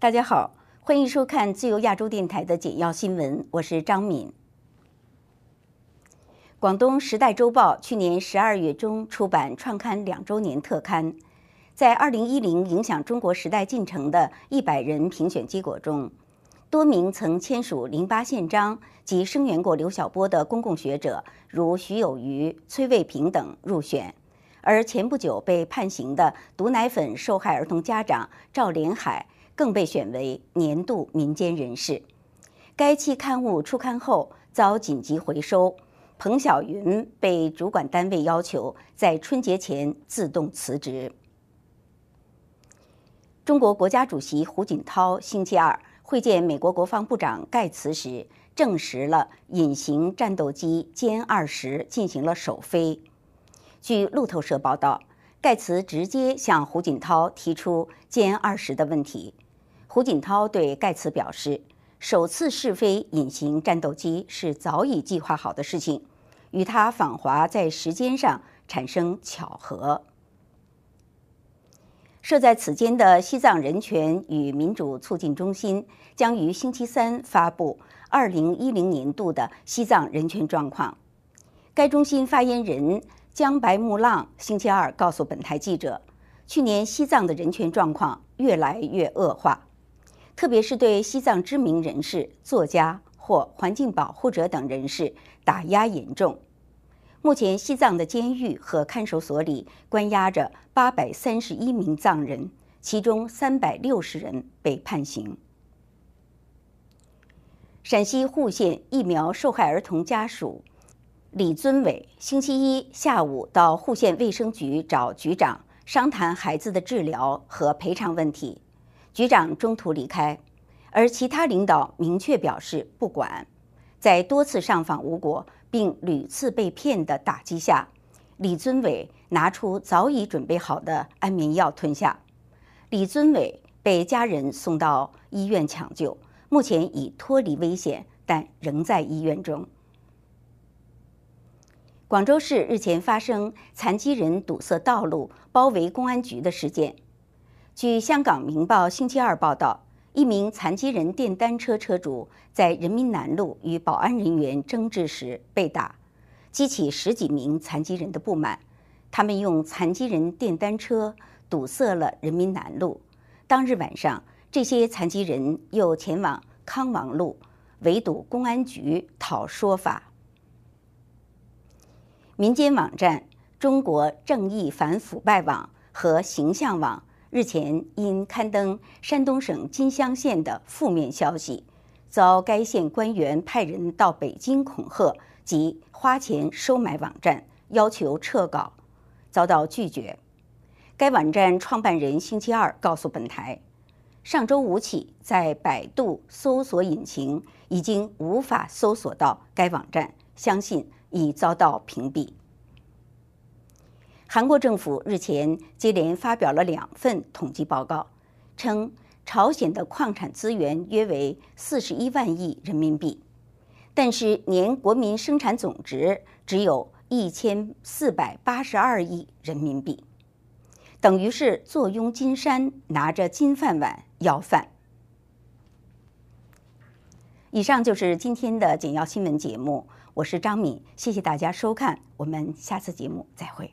大家好，欢迎收看自由亚洲电台的简要新闻，我是张敏。广东《时代周报》去年十二月中出版创刊两周年特刊，在二零一零影响中国时代进程的一百人评选结果中，多名曾签署零八宪章及声援过刘晓波的公共学者，如徐有余、崔卫平等入选，而前不久被判刑的毒奶粉受害儿童家长赵连海。更被选为年度民间人士。该期刊物初刊后遭紧急回收，彭晓云被主管单位要求在春节前自动辞职。中国国家主席胡锦涛星期二会见美国国防部长盖茨时，证实了隐形战斗机歼二十进行了首飞。据路透社报道，盖茨直接向胡锦涛提出歼二十的问题。胡锦涛对盖茨表示，首次试飞隐形战斗机是早已计划好的事情，与他访华在时间上产生巧合。设在此间的西藏人权与民主促进中心将于星期三发布2010年度的西藏人权状况。该中心发言人江白木浪星期二告诉本台记者，去年西藏的人权状况越来越恶化。特别是对西藏知名人士、作家或环境保护者等人士打压严重。目前，西藏的监狱和看守所里关押着八百三十一名藏人，其中三百六十人被判刑。陕西户县疫苗受害儿童家属李尊伟星期一下午到户县卫生局找局长，商谈孩子的治疗和赔偿问题。局长中途离开，而其他领导明确表示不管。在多次上访无果并屡次被骗的打击下，李尊伟拿出早已准备好的安眠药吞下。李尊伟被家人送到医院抢救，目前已脱离危险，但仍，在医院中。广州市日前发生残疾人堵塞道路、包围公安局的事件。据香港《明报》星期二报道，一名残疾人电单车车主在人民南路与保安人员争执时被打，激起十几名残疾人的不满。他们用残疾人电单车堵塞了人民南路。当日晚上，这些残疾人又前往康王路围堵公安局讨说法。民间网站“中国正义反腐败网”和“形象网”。日前因刊登山东省金乡县的负面消息，遭该县官员派人到北京恐吓及花钱收买网站，要求撤稿，遭到拒绝。该网站创办人星期二告诉本台，上周五起在百度搜索引擎已经无法搜索到该网站，相信已遭到屏蔽。韩国政府日前接连发表了两份统计报告，称朝鲜的矿产资源约为四十一万亿人民币，但是年国民生产总值只有一千四百八十二亿人民币，等于是坐拥金山拿着金饭碗要饭。以上就是今天的简要新闻节目，我是张敏，谢谢大家收看，我们下次节目再会。